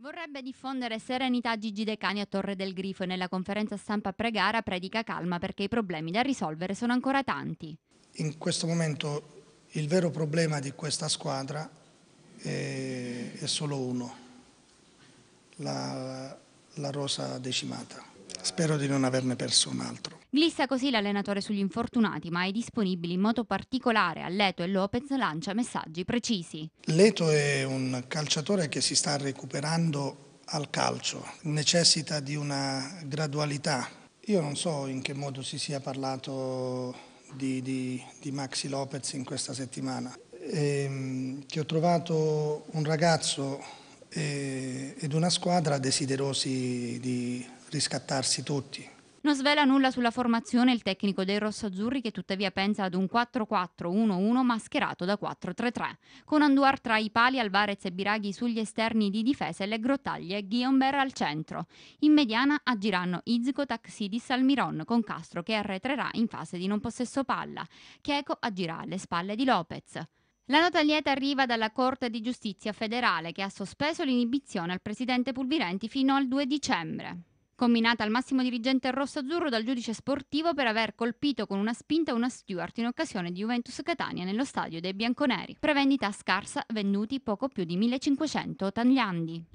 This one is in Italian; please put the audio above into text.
Vorrebbe diffondere serenità Gigi De Cani a Torre del Grifo e nella conferenza stampa pregara predica calma perché i problemi da risolvere sono ancora tanti. In questo momento il vero problema di questa squadra è, eh, è solo uno, la, la rosa decimata. Spero di non averne perso un altro. Glissa così l'allenatore sugli infortunati, ma è disponibile in modo particolare a Leto e Lopez lancia messaggi precisi. Leto è un calciatore che si sta recuperando al calcio, necessita di una gradualità. Io non so in che modo si sia parlato di, di, di Maxi Lopez in questa settimana, e, ehm, che ho trovato un ragazzo e, ed una squadra desiderosi di riscattarsi tutti. Non svela nulla sulla formazione il tecnico dei rossoazzurri che tuttavia pensa ad un 4-4-1-1 mascherato da 4-3-3, con Anduar tra i pali, Alvarez e Biraghi sugli esterni di difesa e le grottaglie, Ghiomber al centro. In mediana agiranno Izco, Taxidis, Almiron, con Castro che arretrerà in fase di non possesso palla. Chieco agirà alle spalle di Lopez. La nota lieta arriva dalla Corte di Giustizia federale che ha sospeso l'inibizione al presidente Pulvirenti fino al 2 dicembre. Combinata al massimo dirigente rosso-azzurro dal giudice sportivo per aver colpito con una spinta una Stewart in occasione di Juventus Catania nello stadio dei Bianconeri. Prevendita scarsa, venduti poco più di 1500 tagliandi.